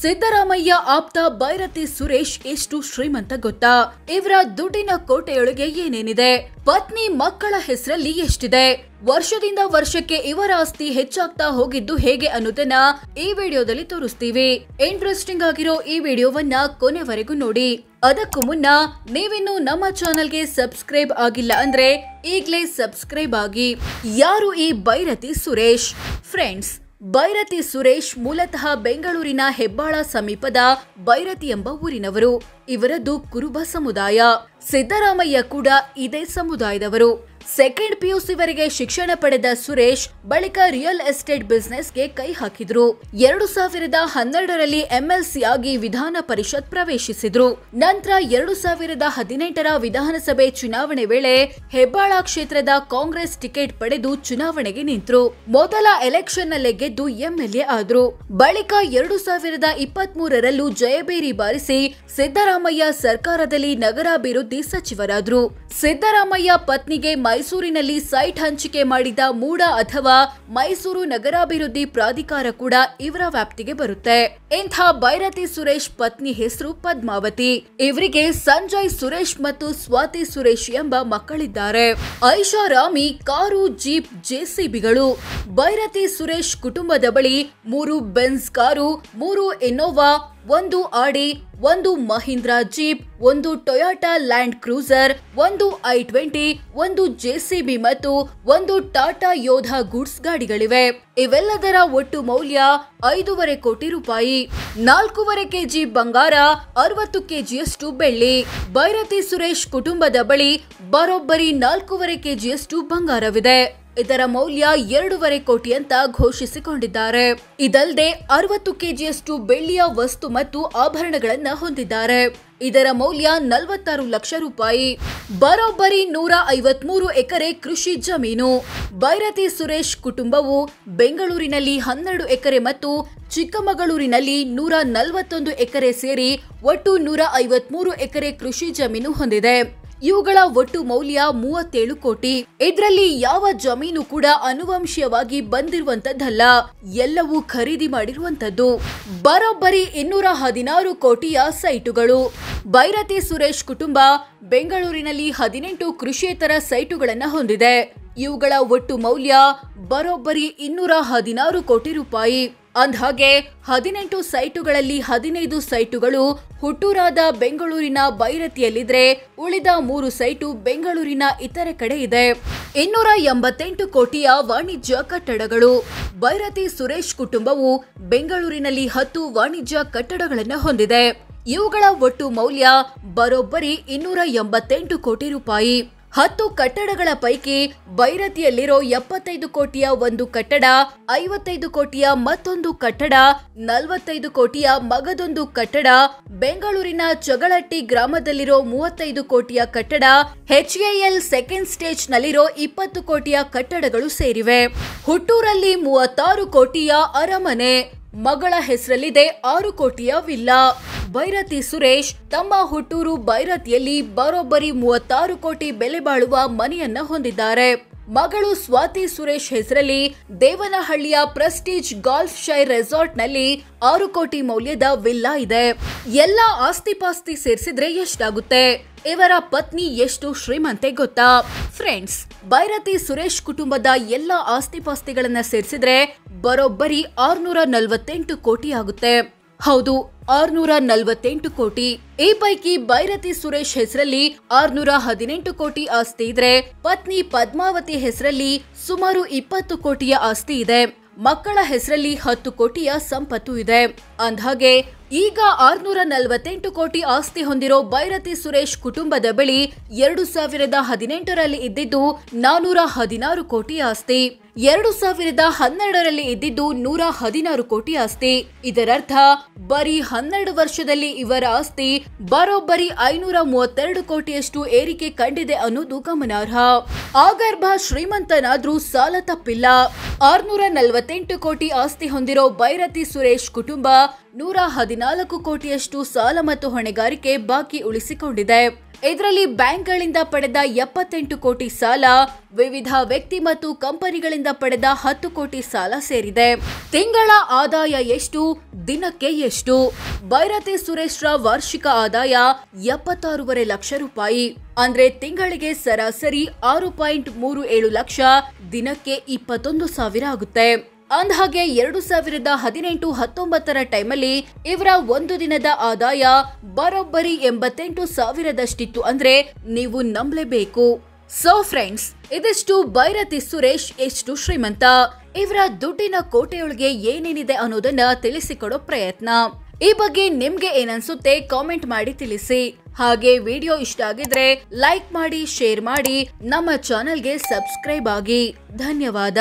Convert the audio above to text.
ಸಿದ್ದರಾಮಯ್ಯ ಆಪ್ತ ಬೈರತಿ ಸುರೇಶ್ ಎಷ್ಟು ಶ್ರೀಮಂತ ಗೊತ್ತಾ ಇವರ ದುಡ್ಡಿನ ಕೋಟೆಯೊಳಗೆ ಏನೇನಿದೆ ಪತ್ನಿ ಮಕ್ಕಳ ಹೆಸರಲ್ಲಿ ಎಷ್ಟಿದೆ ವರ್ಷದಿಂದ ವರ್ಷಕ್ಕೆ ಇವರ ಆಸ್ತಿ ಹೆಚ್ಚಾಗ್ತಾ ಹೋಗಿದ್ದು ಹೇಗೆ ಅನ್ನೋದನ್ನ ಈ ವಿಡಿಯೋದಲ್ಲಿ ತೋರಿಸ್ತೀವಿ ಇಂಟ್ರೆಸ್ಟಿಂಗ್ ಆಗಿರೋ ಈ ವಿಡಿಯೋವನ್ನ ಕೊನೆವರೆಗೂ ನೋಡಿ ಅದಕ್ಕೂ ಮುನ್ನ ನೀವಿನ್ನು ನಮ್ಮ ಚಾನೆಲ್ಗೆ ಸಬ್ಸ್ಕ್ರೈಬ್ ಆಗಿಲ್ಲ ಅಂದ್ರೆ ಈಗಲೇ ಸಬ್ಸ್ಕ್ರೈಬ್ ಆಗಿ ಯಾರು ಈ ಬೈರತಿ ಸುರೇಶ್ ಫ್ರೆಂಡ್ಸ್ ಬೈರತಿ ಸುರೇಶ್ ಮೂಲತಃ ಬೆಂಗಳೂರಿನ ಹೆಬ್ಬಾಳ ಸಮೀಪದ ಬೈರತಿ ಎಂಬ ಊರಿನವರು ಇವರದ್ದು ಕುರುಬ ಸಮುದಾಯ ಸಿದ್ದರಾಮಯ್ಯ ಕೂಡ ಇದೇ ಸಮುದಾಯದವರು ಸೆಕೆಂಡ್ ಪಿಯುಸಿವರೆಗೆ ಶಿಕ್ಷಣ ಪಡೆದ ಸುರೇಶ್ ಬಳಿಕ ರಿಯಲ್ ಎಸ್ಟೇಟ್ ಗೆ ಕೈ ಹಾಕಿದ್ರು ಎರಡು ಸಾವಿರದ ಹನ್ನೆರಡರಲ್ಲಿ ಎಂಎಲ್ಸಿಯಾಗಿ ವಿಧಾನ ಪರಿಷತ್ ಪ್ರವೇಶಿಸಿದ್ರು ನಂತರ ಎರಡು ಸಾವಿರದ ಹದಿನೆಂಟರ ವಿಧಾನಸಭೆ ಚುನಾವಣೆ ವೇಳೆ ಹೆಬ್ಬಾಳ ಕ್ಷೇತ್ರದ ಕಾಂಗ್ರೆಸ್ ಟಿಕೆಟ್ ಪಡೆದು ಚುನಾವಣೆಗೆ ನಿಂತರು ಮೊದಲ ಎಲೆಕ್ಷನ್ ನಲ್ಲೇ ಗೆದ್ದು ಎಂಎಲ್ಎ ಆದ್ರು ಬಳಿಕ ಎರಡು ಸಾವಿರದ ಇಪ್ಪತ್ತ್ ಮೂರರಲ್ಲೂ ಜಯಬೇರಿ ಬಾರಿಸಿ ಸಿದ್ದರಾಮಯ್ಯ ಸರ್ಕಾರದಲ್ಲಿ ನಗರಾಭಿವೃದ್ಧಿ ಸಚಿವರಾದ್ರು ಸಿದ್ದರಾಮಯ್ಯ ಪತ್ನಿಗೆ ಮೈ ಮೈಸೂರಿನಲ್ಲಿ ಸೈಟ್ ಹಂಚಿಕೆ ಮಾಡಿದ ಮೂಡ ಅಥವಾ ಮೈಸೂರು ನಗರಾಭಿವೃದ್ಧಿ ಪ್ರಾಧಿಕಾರ ಕೂಡ ಇವರ ವ್ಯಾಪ್ತಿಗೆ ಬರುತ್ತೆ ಇಂಥ ಭೈರತಿ ಸುರೇಶ್ ಪತ್ನಿ ಹೆಸರು ಪದ್ಮಾವತಿ ಇವರಿಗೆ ಸಂಜಯ್ ಸುರೇಶ್ ಮತ್ತು ಸ್ವಾತಿ ಸುರೇಶ್ ಎಂಬ ಮಕ್ಕಳಿದ್ದಾರೆ ಐಷಾರಾಮಿ ಕಾರು ಜೀಪ್ ಜೆಸಿಬಿಗಳು ಬೈರತಿ ಸುರೇಶ್ ಕುಟುಂಬದ ಬಳಿ ಮೂರು ಬೆನ್ಸ್ ಕಾರು ಮೂರು ಇನ್ನೋವಾ ಒಂದು ಆಡಿ ಒಂದು ಮಹೀಂದ್ರಾ ಜೀಪ್ ಒಂದು ಟೊಯಾಟಾ ಲ್ಯಾಂಡ್ ಕ್ರೂಸರ್ ಒಂದು ಐ ಟ್ವೆಂಟಿ ಒಂದು ಜೆಸಿಬಿ ಮತ್ತು ಒಂದು ಟಾಟಾ ಯೋಧ ಗೂಡ್ಸ್ ಗಾಡಿಗಳಿವೆ ಇವೆಲ್ಲದರ ಒಟ್ಟು ಮೌಲ್ಯ ಐದೂವರೆ ಕೋಟಿ ರೂಪಾಯಿ ನಾಲ್ಕೂವರೆ ಕೆಜಿ ಬಂಗಾರ ಅರವತ್ತು ಕೆಜಿಯಷ್ಟು ಬೆಳ್ಳಿ ಭೈರತಿ ಸುರೇಶ್ ಕುಟುಂಬದ ಬಳಿ ಬರೋಬ್ಬರಿ ನಾಲ್ಕೂವರೆ ಕೆಜಿಯಷ್ಟು ಬಂಗಾರವಿದೆ ಇದರ ಮೌಲ್ಯ ಎರಡೂವರೆ ಕೋಟಿ ಅಂತ ಘೋಷಿಸಿಕೊಂಡಿದ್ದಾರೆ ಇದಲ್ಲದೆ ಅರವತ್ತು ಕೆಜಿಯಷ್ಟು ಬೆಳ್ಳಿಯ ವಸ್ತು ಮತ್ತು ಆಭರಣಗಳನ್ನ ಹೊಂದಿದ್ದಾರೆ ಇದರ ಮೌಲ್ಯ ನಲವತ್ತಾರು ಲಕ್ಷ ರೂಪಾಯಿ ಬರೋಬ್ಬರಿ ನೂರ ಐವತ್ಮೂರು ಎಕರೆ ಕೃಷಿ ಜಮೀನು ಭೈರತಿ ಸುರೇಶ್ ಕುಟುಂಬವು ಬೆಂಗಳೂರಿನಲ್ಲಿ ಹನ್ನೆರಡು ಎಕರೆ ಮತ್ತು ಚಿಕ್ಕಮಗಳೂರಿನಲ್ಲಿ ನೂರ ನಲವತ್ತೊಂದು ಎಕರೆ ಸೇರಿ ಒಟ್ಟು ನೂರ ಐವತ್ಮೂರು ಎಕರೆ ಕೃಷಿ ಜಮೀನು ಹೊಂದಿದೆ ಇವುಗಳ ಒಟ್ಟು ಮೌಲ್ಯ ಮೂವತ್ತೇಳು ಕೋಟಿ ಇದರಲ್ಲಿ ಯಾವ ಜಮೀನು ಕೂಡ ಅನುವಂಶೀಯವಾಗಿ ಬಂದಿರುವಂತದ್ದಲ್ಲ ಎಲ್ಲವೂ ಖರೀದಿ ಮಾಡಿರುವಂತದ್ದು ಬರೋಬ್ಬರಿ ಇನ್ನೂರ ಹದಿನಾರು ಕೋಟಿಯ ಸೈಟುಗಳು ಭೈರತಿ ಸುರೇಶ್ ಕುಟುಂಬ ಬೆಂಗಳೂರಿನಲ್ಲಿ ಹದಿನೆಂಟು ಕೃಷಿಯೇತರ ಸೈಟುಗಳನ್ನು ಹೊಂದಿದೆ ಇವುಗಳ ಒಟ್ಟು ಮೌಲ್ಯ ಬರೋಬ್ಬರಿ ಇನ್ನೂರ ಹದಿನಾರು ಕೋಟಿ ರೂಪಾಯಿ ಅಂದ್ಹಾಗೆ ಹದಿನೆಂಟು ಸೈಟುಗಳಲ್ಲಿ ಹದಿನೈದು ಸೈಟುಗಳು ಹುಟ್ಟೂರಾದ ಬೆಂಗಳೂರಿನ ಬೈರತಿಯಲ್ಲಿದ್ರೆ ಉಳಿದ ಮೂರು ಸೈಟು ಬೆಂಗಳೂರಿನ ಇತರೆ ಕಡೆ ಇದೆ ಇನ್ನೂರ ಎಂಬತ್ತೆಂಟು ಕೋಟಿಯ ವಾಣಿಜ್ಯ ಕಟ್ಟಡಗಳು ಬೈರತಿ ಸುರೇಶ್ ಕುಟುಂಬವು ಬೆಂಗಳೂರಿನಲ್ಲಿ ಹತ್ತು ವಾಣಿಜ್ಯ ಕಟ್ಟಡಗಳನ್ನು ಹೊಂದಿದೆ ಇವುಗಳ ಒಟ್ಟು ಮೌಲ್ಯ ಬರೋಬ್ಬರಿ ಇನ್ನೂರ ಎಂಬತ್ತೆಂಟು ಕೋಟಿ ರೂಪಾಯಿ ಹತ್ತು ಕಟ್ಟಡಗಳ ಪೈಕಿ ಬೈರತಿಯಲ್ಲಿರೋ ಎಪ್ಪತ್ತೈದು ಕೋಟಿಯ ಒಂದು ಕಟ್ಟಡ ಐವತ್ತೈದು ಕೋಟಿಯ ಮತ್ತೊಂದು ಕಟ್ಟಡ ನಲವತ್ತೈದು ಕೋಟಿಯ ಮಗದೊಂದು ಕಟ್ಟಡ ಬೆಂಗಳೂರಿನ ಚಗಳಟ್ಟಿ ಗ್ರಾಮದಲ್ಲಿರೋ ಮೂವತ್ತೈದು ಕೋಟಿಯ ಕಟ್ಟಡ ಎಚ್ಎಎಲ್ ಸೆಕೆಂಡ್ ಸ್ಟೇಜ್ ನಲ್ಲಿರೋ ಇಪ್ಪತ್ತು ಕೋಟಿಯ ಕಟ್ಟಡಗಳು ಸೇರಿವೆ ಹುಟ್ಟೂರಲ್ಲಿ ಮೂವತ್ತಾರು ಕೋಟಿಯ ಅರಮನೆ ಮಗಳ ಹೆಸರಲ್ಲಿದೆ ಆರು ಕೋಟಿಯ ವಿಲ್ಲ ಬೈರತಿ ಸುರೇಶ್ ತಮ್ಮ ಹುಟ್ಟೂರು ಬೈರತಿಯಲ್ಲಿ ಬರೋಬ್ಬರಿ ಮೂವತ್ತಾರು ಕೋಟಿ ಬೆಲೆ ಬಾಳುವ ಮನೆಯನ್ನ ಹೊಂದಿದ್ದಾರೆ ಮಗಳು ಸ್ವಾತಿ ಸುರೇಶ್ ಹೆಸರಲ್ಲಿ ದೇವನಹಳ್ಳಿಯ ಪ್ರೆಸ್ಟೀಜ್ ಗಾಲ್ಫ್ ಶೈರ್ ರೆಸಾರ್ಟ್ ನಲ್ಲಿ ಆರು ಕೋಟಿ ಮೌಲ್ಯದ ವಿಲ್ಲಾ ಇದೆ ಎಲ್ಲಾ ಆಸ್ತಿ ಪಾಸ್ತಿ ಸೇರಿಸಿದ್ರೆ ಎಷ್ಟಾಗುತ್ತೆ ಇವರ ಪತ್ನಿ ಎಷ್ಟು ಶ್ರೀಮಂತೆ ಗೊತ್ತಾ ಫ್ರೆಂಡ್ಸ್ ಬೈರತಿ ಸುರೇಶ್ ಕುಟುಂಬದ ಎಲ್ಲ ಪಾಸ್ತಿಗಳನ್ನ ಸೇರಿಸಿದ್ರೆ ಬರೋಬ್ಬರಿ ಆರ್ನೂರ ನಲ್ವತ್ತೆಂಟು ಕೋಟಿ ಆಗುತ್ತೆ ಹೌದು ಆರ್ನೂರ ನಲ್ವತ್ತೆಂಟು ಕೋಟಿ ಈ ಪೈಕಿ ಬೈರತಿ ಸುರೇಶ್ ಹೆಸರಲ್ಲಿ ಆರ್ನೂರ ಹದಿನೆಂಟು ಕೋಟಿ ಆಸ್ತಿ ಇದ್ರೆ ಪತ್ನಿ ಪದ್ಮಾವತಿ ಹೆಸರಲ್ಲಿ ಸುಮಾರು ಇಪ್ಪತ್ತು ಕೋಟಿಯ ಆಸ್ತಿ ಇದೆ ಮಕ್ಕಳ ಹೆಸರಲ್ಲಿ ಹತ್ತು ಕೋಟಿಯ ಸಂಪತ್ತು ಇದೆ ಅಂದ್ಹಾಗೆ ಈಗ ಆರ್ನೂರ ನಲವತ್ತೆಂಟು ಕೋಟಿ ಆಸ್ತಿ ಹೊಂದಿರೋ ಬೈರತಿ ಸುರೇಶ್ ಕುಟುಂಬದ ಬಳಿ ಎರಡು ಸಾವಿರದ ಹದಿನೆಂಟರಲ್ಲಿ ಇದ್ದಿದ್ದು ನಾನೂರ ಹದಿನಾರು ಕೋಟಿ ಆಸ್ತಿ ಎರಡು ಸಾವಿರದ ಹನ್ನೆರಡರಲ್ಲಿ ಇದ್ದಿದ್ದು ನೂರ ಹದಿನಾರು ಕೋಟಿ ಆಸ್ತಿ ಇದರರ್ಥ ಬರೀ ಹನ್ನೆರಡು ವರ್ಷದಲ್ಲಿ ಇವರ ಆಸ್ತಿ ಬರೋಬ್ಬರಿ ಐನೂರ ಮೂವತ್ತೆರಡು ಕೋಟಿಯಷ್ಟು ಏರಿಕೆ ಕಂಡಿದೆ ಅನ್ನೋದು ಗಮನಾರ್ಹ ಆಗರ್ಭ ಶ್ರೀಮಂತನಾದ್ರೂ ಸಾಲ ತಪ್ಪಿಲ್ಲ ಆರ್ನೂರ ನಲವತ್ತೆಂಟು ಕೋಟಿ ಆಸ್ತಿ ಹೊಂದಿರೋ ಬೈರತಿ ಸುರೇಶ್ ಕುಟುಂಬ ನೂರ ಹದಿನಾಲ್ಕು ಕೋಟಿಯಷ್ಟು ಸಾಲ ಮತ್ತು ಹೊಣೆಗಾರಿಕೆ ಬಾಕಿ ಉಳಿಸಿಕೊಂಡಿದೆ ಇದರಲ್ಲಿ ಬ್ಯಾಂಕ್ಗಳಿಂದ ಪಡೆದ ಎಪ್ಪತ್ತೆಂಟು ಕೋಟಿ ಸಾಲ ವಿವಿಧ ವ್ಯಕ್ತಿ ಮತ್ತು ಕಂಪನಿಗಳಿಂದ ಪಡೆದ ಹತ್ತು ಕೋಟಿ ಸಾಲ ಸೇರಿದೆ ತಿಂಗಳ ಆದಾಯ ಎಷ್ಟು ದಿನಕ್ಕೆ ಎಷ್ಟು ಭೈರತೆ ಸುರೇಶ್ರ ವಾರ್ಷಿಕ ಆದಾಯ ಎಪ್ಪತ್ತಾರೂವರೆ ಲಕ್ಷ ರೂಪಾಯಿ ಅಂದ್ರೆ ತಿಂಗಳಿಗೆ ಸರಾಸರಿ ಆರು ಪಾಯಿಂಟ್ ಮೂರು ಏಳು ಲಕ್ಷ ದಿನಕ್ಕೆ ಇಪ್ಪತ್ತೊಂದು ಸಾವಿರ ಆಗುತ್ತೆ ಅಂದ್ಹಾಗೆ ಎರಡು ಸಾವಿರದ ಹದಿನೆಂಟು ಹತ್ತೊಂಬತ್ತರ ಟೈಮಲ್ಲಿ ಇವರ ಒಂದು ದಿನದ ಆದಾಯ ಬರೋಬ್ಬರಿ ಎಂಬತ್ತೆಂಟು ಸಾವಿರದಷ್ಟಿತ್ತು ಅಂದ್ರೆ ನೀವು ನಂಬಲೇಬೇಕು ಸೊ ಫ್ರೆಂಡ್ಸ್ ಇದಿಷ್ಟು ಬೈರತಿ ಸುರೇಶ್ ಎಷ್ಟು ಶ್ರೀಮಂತ ಇವರ ದುಡ್ಡಿನ ಕೋಟೆಯೊಳಗೆ ಏನೇನಿದೆ ಅನ್ನೋದನ್ನ ತಿಳಿಸಿಕೊಡೋ ಪ್ರಯತ್ನ ಈ ಬಗ್ಗೆ ನಿಮ್ಗೆ ಏನನ್ಸುತ್ತೆ ಕಾಮೆಂಟ್ ಮಾಡಿ ತಿಳಿಸಿ ಹಾಗೆ ವಿಡಿಯೋ ಇಷ್ಟ ಆಗಿದ್ರೆ ಲೈಕ್ ಮಾಡಿ ಶೇರ್ ಮಾಡಿ ನಮ್ಮ ಚಾನೆಲ್ಗೆ ಸಬ್ಸ್ಕ್ರೈಬ್ ಆಗಿ ಧನ್ಯವಾದ